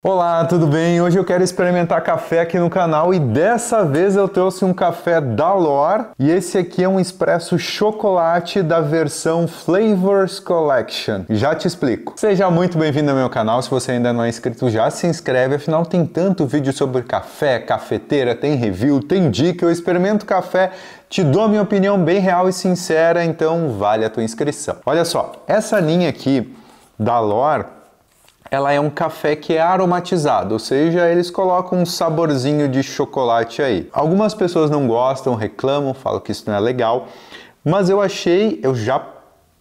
Olá, tudo bem? Hoje eu quero experimentar café aqui no canal e dessa vez eu trouxe um café da Lor e esse aqui é um espresso chocolate da versão Flavors Collection. Já te explico. Seja muito bem-vindo ao meu canal, se você ainda não é inscrito já se inscreve, afinal tem tanto vídeo sobre café, cafeteira, tem review, tem dica, eu experimento café te dou a minha opinião bem real e sincera, então vale a tua inscrição. Olha só, essa linha aqui da Lore ela é um café que é aromatizado, ou seja, eles colocam um saborzinho de chocolate aí. Algumas pessoas não gostam, reclamam, falam que isso não é legal, mas eu achei, eu já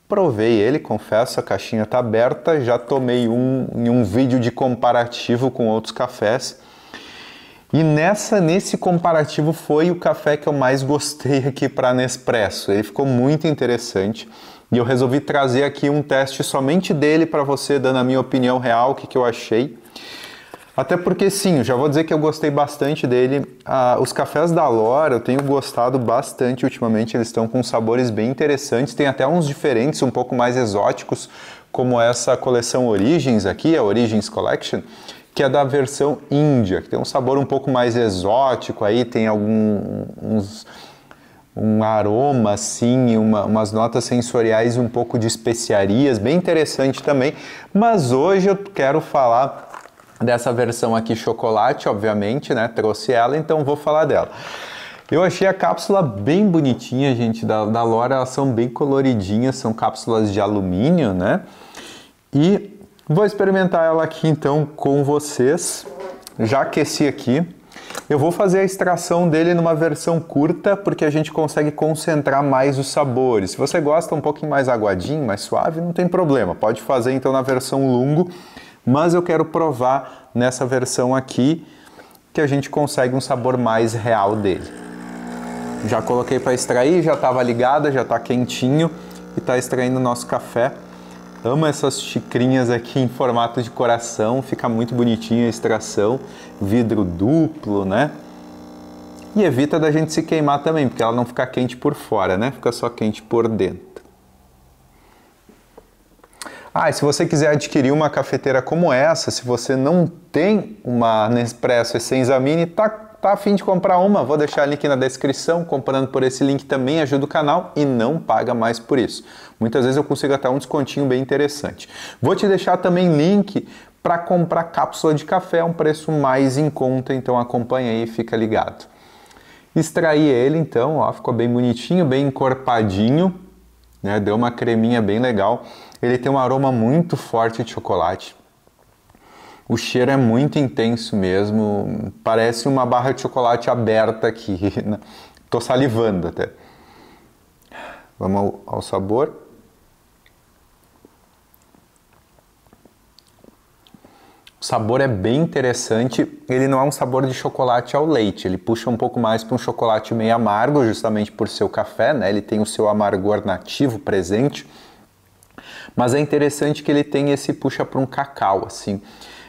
provei ele, confesso, a caixinha está aberta, já tomei um em um vídeo de comparativo com outros cafés. E nessa, nesse comparativo foi o café que eu mais gostei aqui para Nespresso. Ele ficou muito interessante. E eu resolvi trazer aqui um teste somente dele para você, dando a minha opinião real, o que, que eu achei. Até porque, sim, já vou dizer que eu gostei bastante dele. Ah, os cafés da Lora eu tenho gostado bastante ultimamente, eles estão com sabores bem interessantes. Tem até uns diferentes, um pouco mais exóticos, como essa coleção Origins aqui, a Origins Collection, que é da versão Índia, que tem um sabor um pouco mais exótico aí, tem alguns um aroma assim, uma, umas notas sensoriais um pouco de especiarias, bem interessante também. Mas hoje eu quero falar dessa versão aqui chocolate, obviamente, né? Trouxe ela, então vou falar dela. Eu achei a cápsula bem bonitinha, gente, da, da Lora, elas são bem coloridinhas, são cápsulas de alumínio, né? E vou experimentar ela aqui então com vocês. Já aqueci aqui, eu vou fazer a extração dele numa versão curta, porque a gente consegue concentrar mais os sabores. Se você gosta um pouquinho mais aguadinho, mais suave, não tem problema. Pode fazer então na versão longo, mas eu quero provar nessa versão aqui que a gente consegue um sabor mais real dele. Já coloquei para extrair, já estava ligada, já está quentinho e está extraindo o nosso café. Amo essas xicrinhas aqui em formato de coração, fica muito bonitinha a extração, vidro duplo, né? E evita da gente se queimar também, porque ela não fica quente por fora, né? Fica só quente por dentro. Ah, e se você quiser adquirir uma cafeteira como essa, se você não tem uma Nespresso Essenzamini, tá Tá afim de comprar uma? Vou deixar o link na descrição. Comprando por esse link também ajuda o canal e não paga mais por isso. Muitas vezes eu consigo até um descontinho bem interessante. Vou te deixar também link para comprar cápsula de café a um preço mais em conta, então acompanha aí e fica ligado. Extraí ele então, ó, ficou bem bonitinho, bem encorpadinho, né? Deu uma creminha bem legal. Ele tem um aroma muito forte de chocolate. O cheiro é muito intenso mesmo, parece uma barra de chocolate aberta aqui. Né? Tô salivando até. Vamos ao, ao sabor. O sabor é bem interessante. Ele não é um sabor de chocolate ao leite. Ele puxa um pouco mais para um chocolate meio amargo, justamente por seu café, né? Ele tem o seu amargor nativo presente. Mas é interessante que ele tem esse puxa para um cacau, assim.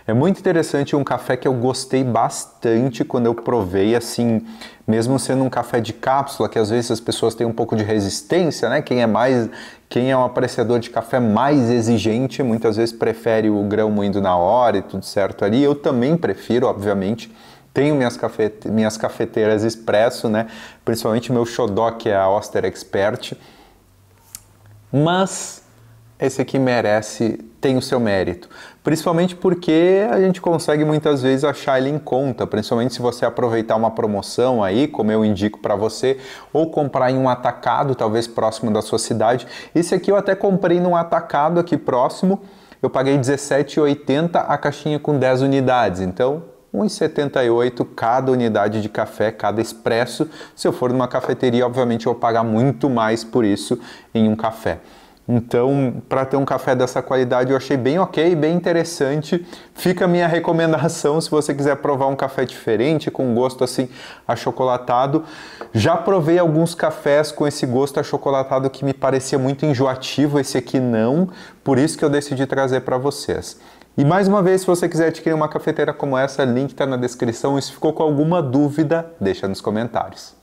É muito interessante um café que eu gostei bastante quando eu provei, assim, mesmo sendo um café de cápsula, que às vezes as pessoas têm um pouco de resistência, né? Quem é mais, quem é um apreciador de café mais exigente, muitas vezes prefere o grão moído na hora e tudo certo ali. Eu também prefiro, obviamente. Tenho minhas, cafete minhas cafeteiras expresso, né? Principalmente meu xodó, que é a Oster Expert. Mas esse aqui merece, tem o seu mérito. Principalmente porque a gente consegue muitas vezes achar ele em conta, principalmente se você aproveitar uma promoção aí, como eu indico para você, ou comprar em um atacado, talvez próximo da sua cidade. Esse aqui eu até comprei num atacado aqui próximo, eu paguei R$17,80 a caixinha com 10 unidades, então R$1,78 cada unidade de café, cada expresso. Se eu for numa cafeteria, obviamente eu vou pagar muito mais por isso em um café. Então, para ter um café dessa qualidade, eu achei bem ok, bem interessante. Fica a minha recomendação se você quiser provar um café diferente, com gosto assim achocolatado. Já provei alguns cafés com esse gosto achocolatado que me parecia muito enjoativo, esse aqui não, por isso que eu decidi trazer para vocês. E mais uma vez, se você quiser adquirir uma cafeteira como essa, link está na descrição. E se ficou com alguma dúvida, deixa nos comentários.